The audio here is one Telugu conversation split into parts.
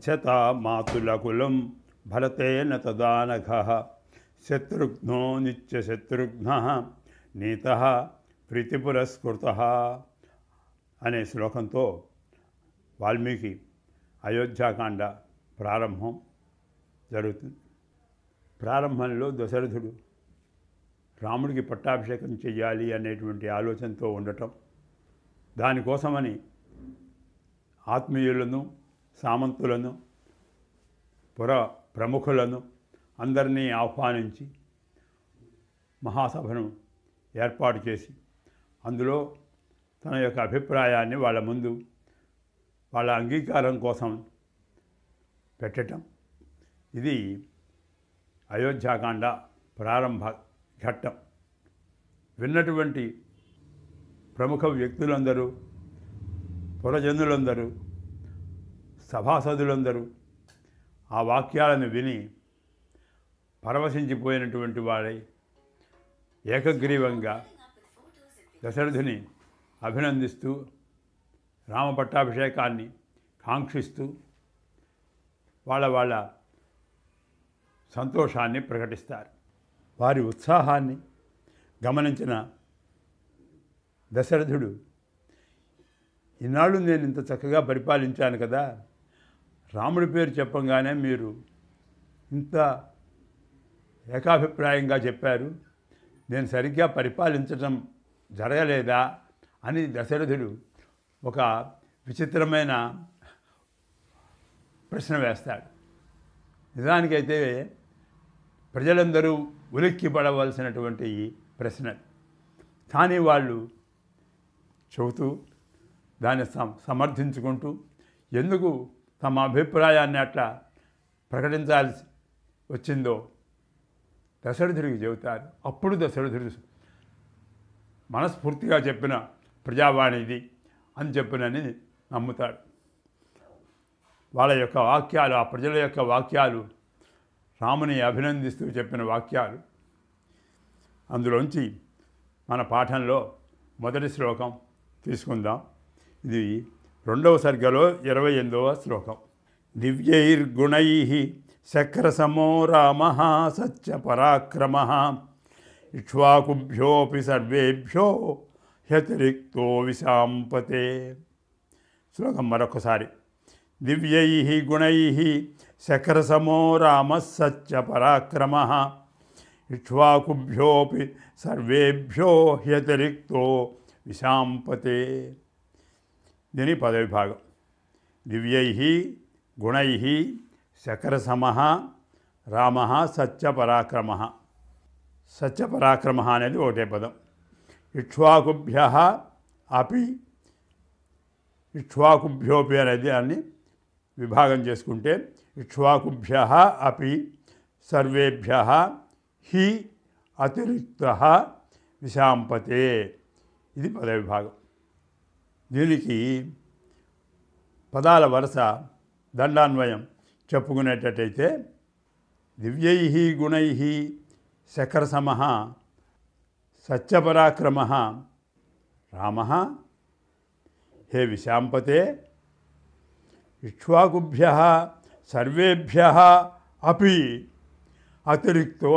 గచ్చతా మాతులకులం భరతేన తదానఘ శత్రుఘ్నో శత్రుఘ్న నీత ప్రీతిపురస్కృత అనే శ్లోకంతో వాల్మీకి అయోధ్యాకాండ ప్రారంభం జరుగుతుంది ప్రారంభంలో దశరథుడు రాముడికి పట్టాభిషేకం చేయాలి అనేటువంటి ఆలోచనతో ఉండటం దానికోసమని ఆత్మీయులను సామంతులను పుర ప్రముఖులను అందరినీ ఆహ్వానించి మహాసభను ఏర్పాటు చేసి అందులో తన యొక్క అభిప్రాయాన్ని వాళ్ళ ముందు వాళ్ళ అంగీకారం కోసం పెట్టడం ఇది అయోధ్యాకాండ ప్రారంభ ఘట్టం విన్నటువంటి ప్రముఖ వ్యక్తులందరూ పురజనులందరూ సభాసదులందరూ ఆ వాక్యాలను విని పరవశించిపోయినటువంటి వాడై ఏకగ్రీవంగా దశరథుని అభినందిస్తూ రామపట్టాభిషేకాన్ని కాంక్షిస్తూ వాళ్ళ వాళ్ళ సంతోషాన్ని ప్రకటిస్తారు వారి ఉత్సాహాన్ని గమనించిన దశరథుడు ఈనాడు నేను ఇంత చక్కగా పరిపాలించాను కదా రాముడి పేరు చెప్పంగానే మీరు ఇంత ఏకాభిప్రాయంగా చెప్పారు నేను సరిగ్గా పరిపాలించడం జరగలేదా అని దశరథుడు ఒక విచిత్రమైన ప్రశ్న వేస్తాడు నిజానికైతే ప్రజలందరూ ఉలిక్కి పడవలసినటువంటి ప్రశ్న కానీ వాళ్ళు చెబుతూ దాన్ని సమర్థించుకుంటూ ఎందుకు తమ అభిప్రాయాన్ని అట్లా ప్రకటించాల్సి వచ్చిందో దశరథుడికి చెబుతారు అప్పుడు దశరథుడు మనస్ఫూర్తిగా చెప్పిన ప్రజావాణి ఇది అని చెప్పినని నమ్ముతాడు వాళ్ళ యొక్క వాక్యాలు ఆ ప్రజల యొక్క వాక్యాలు రాముని అభినందిస్తూ చెప్పిన వాక్యాలు అందులోంచి మన పాఠంలో మొదటి శ్లోకం తీసుకుందాం ఇది రెండవ సర్గలో ఇరవై ఎనిమిదవ శ్లోకం దివ్యైర్గుణై శక్రసమో రామ సత్య పరాక్రమ ఇక్ష్వాకుభ్యోపి సర్వేభ్యో హ్యతిరిక్తో విశాంపతే శ్లోకం మరొకసారి దివ్యై గుణై శక్రసమో రామ సత్య పరాక్రమ ఇక్ష్వాకుభ్యోపి సర్వేభ్యో హ్యతిరిక్తో విశాంపతే దీని పదవిభాగం దివ్యై గుణై శకరసమ రామ సత్యపరాక్రమ సత్యపరాక్రమ అనేది ఒకటే పదం ఇక్ష్వాకుభ్య అపి ఇక్ష్వాకుభ్యోపి అనేది దాన్ని విభాగం చేసుకుంటే ఇక్ష్వాకుభ్య అపి సర్వేభ్య హి అతిరిక్త విశాంపతే ఇది పదవిభాగం नृकि पदालवरसा दंडान्वयम చెప్పుగునేటటైతే దివ్యైహి గునైహి శకర సమః సత్యపరాక్రమః రామః हे विशाम्పతే విశ్వగుభ్యః సర్వేభ్యః అపి అwidetildeః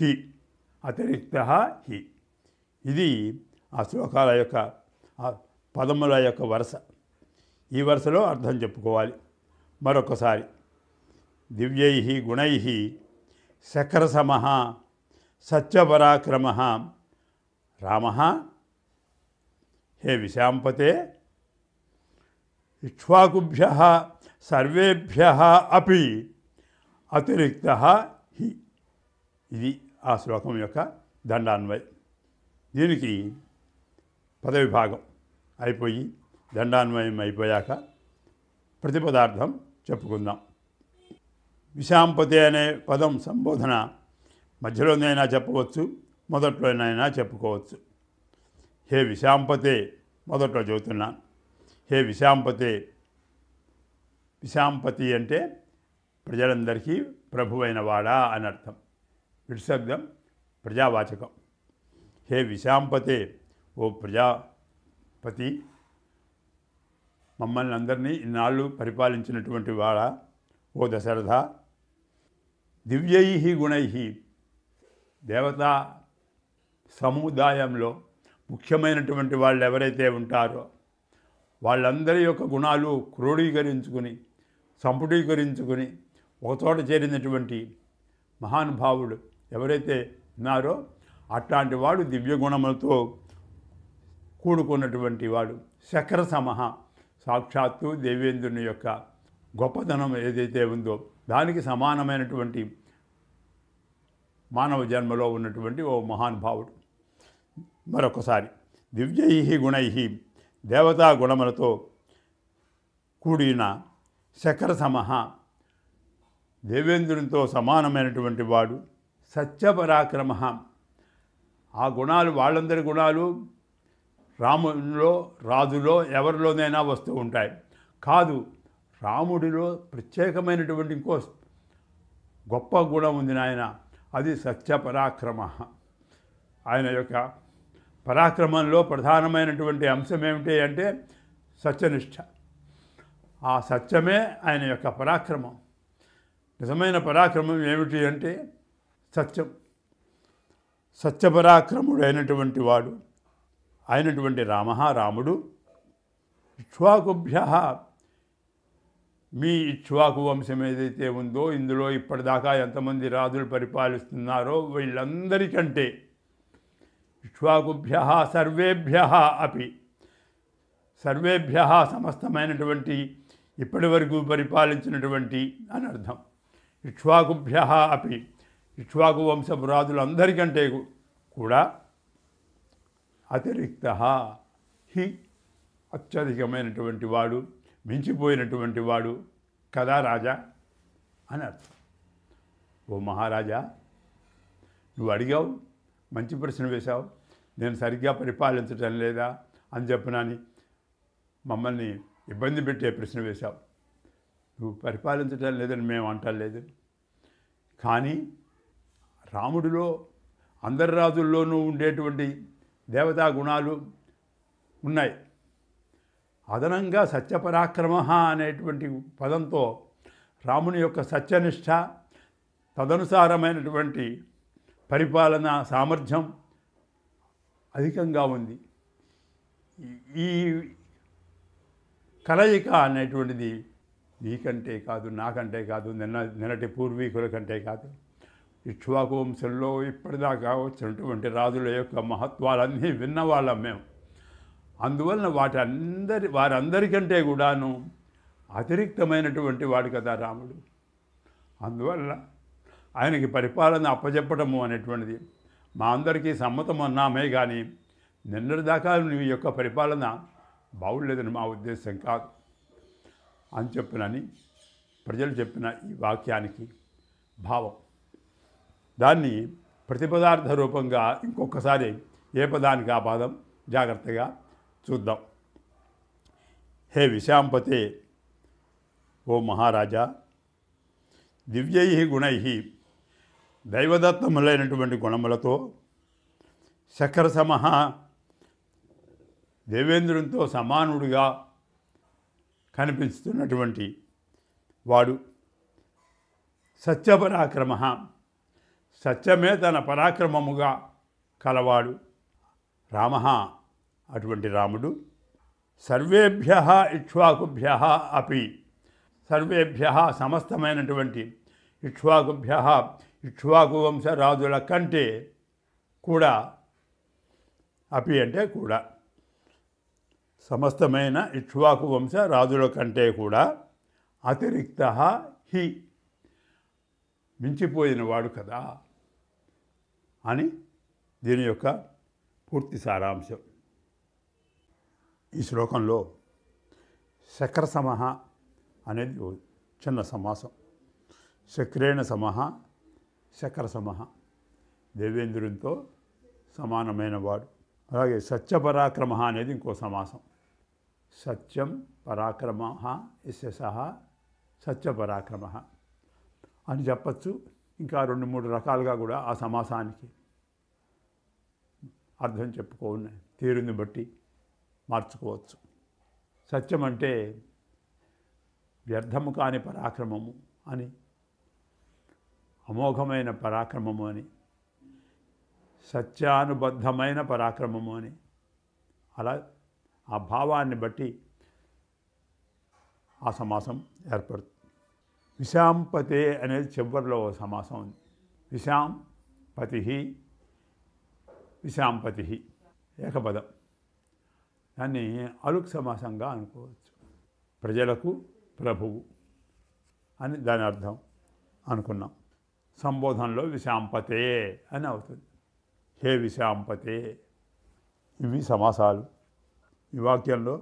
హి అwidetildeః హి ఇది ఆ శ్లోకాల యొక్క పదముల యొక్క వరుస ఈ వరుసలో అర్థం చెప్పుకోవాలి మరొకసారి దివ్యై గుణై శకరసమ సత్యపరాక్రమ రామ హే విశాంపతే ఇక్ష్వాకుభ్య సర్వేభ్య అపి అతిరిక్త హి ఇది ఆ శ్లోకం యొక్క దండాన్వయం దీనికి పదవిభాగం అయిపోయి దండాన్వయం అయిపోయాక ప్రతిపదార్థం చెప్పుకుందాం విషాంపతి అనే పదం సంబోధన మధ్యలోనైనా చెప్పవచ్చు మొదట్లోనైనా చెప్పుకోవచ్చు హే విషాంపతే మొదట్లో చదువుతున్నాను హే విషాంపతే విషాంపతి అంటే ప్రజలందరికీ ప్రభువైన వాడా అని అర్థం విడిశబ్దం ప్రజావాచకం హే విషాంపతే ఓ ప్రజా పతి మమ్మల్ని అందరినీ ఇన్నాళ్ళు పరిపాలించినటువంటి వాళ్ళ ఓ దశరథ దివ్యై గుణై దేవతా సముదాయంలో ముఖ్యమైనటువంటి వాళ్ళు ఎవరైతే ఉంటారో వాళ్ళందరి యొక్క గుణాలు క్రోడీకరించుకుని సంపుటీకరించుకుని ఒకచోట చేరినటువంటి మహానుభావుడు ఎవరైతే ఉన్నారో అట్లాంటి వాడు గుణములతో కూడుకున్నటువంటి వాడు శకర సమహ సాక్షాత్తు దేవేంద్రుని యొక్క గొప్పతనం ఏదైతే ఉందో దానికి సమానమైనటువంటి మానవ జన్మలో ఉన్నటువంటి ఓ మహానుభావుడు మరొకసారి దివ్యై గుణై దేవతా గుణములతో కూడిన శకర సమహ దేవేంద్రునితో సమానమైనటువంటి వాడు సత్యపరాక్రమ ఆ గుణాలు వాళ్ళందరి గుణాలు రాముడిలో రాజులో ఎవరిలోనైనా వస్తూ ఉంటాయి కాదు రాముడిలో ప్రత్యేకమైనటువంటి ఇంకో గొప్ప గుణం ఉంది నాయన అది సత్య పరాక్రమ ఆయన యొక్క పరాక్రమంలో ప్రధానమైనటువంటి అంశం ఏమిటి అంటే సత్యనిష్ట ఆ సత్యమే ఆయన యొక్క పరాక్రమం నిజమైన పరాక్రమం ఏమిటి అంటే సత్యం సత్యపరాక్రముడైనటువంటి వాడు అయినటువంటి రామ రాముడు ఇక్ష్వాకుభ్య మీ ఇక్ష్వాకు వంశం ఏదైతే ఉందో ఇందులో ఇప్పటిదాకా ఎంతమంది రాజులు పరిపాలిస్తున్నారో వీళ్ళందరికంటే ఇక్ష్వాకుభ్య సర్వేభ్య అపి సర్వేభ్య సమస్తమైనటువంటి ఇప్పటి వరకు పరిపాలించినటువంటి అని అర్థం ఇక్ష్వాకుభ్య అపి ఇక్ష్వాకు వంశపు రాజులందరికంటే కూడా అతిరిక్త హి అత్యధికమైనటువంటి వాడు మించిపోయినటువంటి వాడు కదా రాజా అని అర్థం ఓ మహారాజా నువ్వు అడిగావు మంచి ప్రశ్న వేశావు నేను సరిగ్గా పరిపాలించటం లేదా అని చెప్పినని మమ్మల్ని ఇబ్బంది పెట్టే ప్రశ్న వేశావు నువ్వు పరిపాలించటం లేదని మేము అంటలేదు కానీ రాముడిలో అందరి రాజుల్లోనూ ఉండేటువంటి దేవతా గుణాలు ఉన్నాయి అదనంగా సత్యపరాక్రమ అనేటువంటి పదంతో రాముని యొక్క సత్యనిష్ట తదనుసారమైనటువంటి పరిపాలన సామర్థ్యం అధికంగా ఉంది ఈ కలయిక అనేటువంటిది నీకంటే కాదు నాకంటే కాదు నిన్న నిన్నటి పూర్వీకుల కంటే కాదు ఇక్ష్వాకువంశంలో ఇప్పటిదాకా వచ్చినటువంటి రాజుల యొక్క మహత్వాలన్నీ విన్నవాళ్ళం మేము అందువలన వాటి అందరి వారందరికంటే కూడాను అతిరిక్తమైనటువంటి వాడు కదా రాముడు అందువల్ల ఆయనకి పరిపాలన అప్పజెప్పటము అనేటువంటిది మా అందరికీ సమ్మతం అన్నామే కానీ నిన్నటిదాకా నీ యొక్క పరిపాలన బాగులేదని మా ఉద్దేశం కాదు అని చెప్పినని ప్రజలు చెప్పిన ఈ వాక్యానికి భావం దాన్ని ప్రతిపదార్థ రూపంగా ఇంకొకసారి ఏ పదానికి ఆ పదం జాగ్రత్తగా చూద్దాం హే విశాంపతే ఓ మహారాజా దివ్యై గుణై దైవదత్తములైనటువంటి గుణములతో శఖర సమహ దేవేంద్రునితో సమానుడిగా కనిపిస్తున్నటువంటి వాడు సత్యపరాక్రమ సత్యమే తన పరాక్రమముగా కలవాడు రామ అటువంటి రాముడు సర్వేభ్య ఇక్ష్వాకుభ్య అపి సర్వేభ్య సమస్తమైనటువంటి ఇక్ష్వాకుభ్య ఇక్ష్వాకు వంశరాజుల కంటే కూడా అపి అంటే కూడా సమస్తమైన ఇక్ష్వాకు వంశ రాజుల కంటే కూడా అతిరిక్త హి మించిపోయినవాడు కదా అని దీని యొక్క పూర్తి సారాంశం ఈ శ్లోకంలో శక్ర సమహ అనేది చిన్న సమాసం శక్రేణ సమహ శక్ర సమహ దేవేంద్రునితో సమానమైన వాడు అలాగే సత్య పరాక్రమ అనేది ఇంకో సమాసం సత్యం పరాక్రమ ఎస్ఎస్హ సత్య పరాక్రమ అని చెప్పచ్చు ఇంకా రెండు మూడు రకాలుగా కూడా ఆ సమాసానికి అర్థం చెప్పుకోని తీరుని బట్టి మార్చుకోవచ్చు సత్యం అంటే వ్యర్థము కాని పరాక్రమము అని అమోఘమైన పరాక్రమము అని సత్యానుబద్ధమైన పరాక్రమము అని అలా ఆ భావాన్ని బట్టి ఆ సమాసం ఏర్పడుతుంది విశాంపతే అనేది చివరిలో సమాసం ఉంది విశాం పతి విశాంపతి ఏకపదం దాన్ని అలుక్ సమాసంగా అనుకోవచ్చు ప్రజలకు ప్రభువు అని దాని అర్థం అనుకున్నాం సంబోధనలో విశాంపతే అని అవుతుంది హే విశాంపతే ఇవి సమాసాలు ఈ వాక్యంలో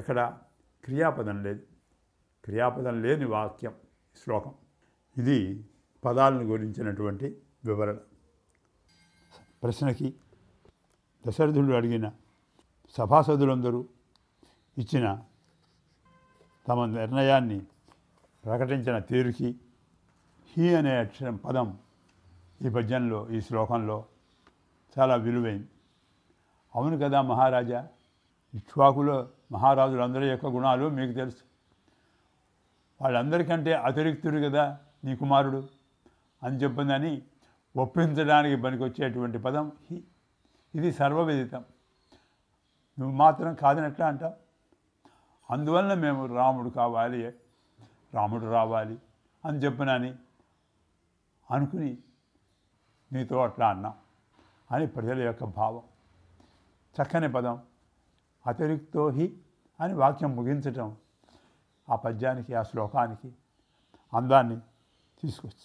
ఎక్కడ క్రియాపదం లేదు క్రియాపదం లేని వాక్యం శ్లోకం ఇది పదాలను గురించినటువంటి వివరణ ప్రశ్నకి దశరథుడు అడిగిన సభాసదులందరూ ఇచ్చిన తమ నిర్ణయాన్ని ప్రకటించిన తీరుకి హీ అనే అక్షరం పదం ఈ పద్యంలో ఈ శ్లోకంలో చాలా విలువైంది అవును కదా మహారాజా ఇక్ష్వాకులో మహారాజులందరి యొక్క గుణాలు మీకు తెలుసు వాళ్ళందరికంటే అతిరిక్తుడు కదా నీ కుమారుడు అని చెప్పిందని ఒప్పించడానికి పనికొచ్చేటువంటి పదం హి ఇది సర్వవిదితం నువ్వు మాత్రం కాదని ఎట్లా అంటావు అందువలన మేము రాముడు కావాలి రాముడు రావాలి అని చెప్పినని అనుకుని నీతో అట్లా అన్నా అని ప్రజల యొక్క భావం చక్కని పదం అతిరిక్తో హి అని వాక్యం ముగించటం ఆ పద్యానికి ఆ శ్లోకానికి అందాన్ని తీసుకొచ్చి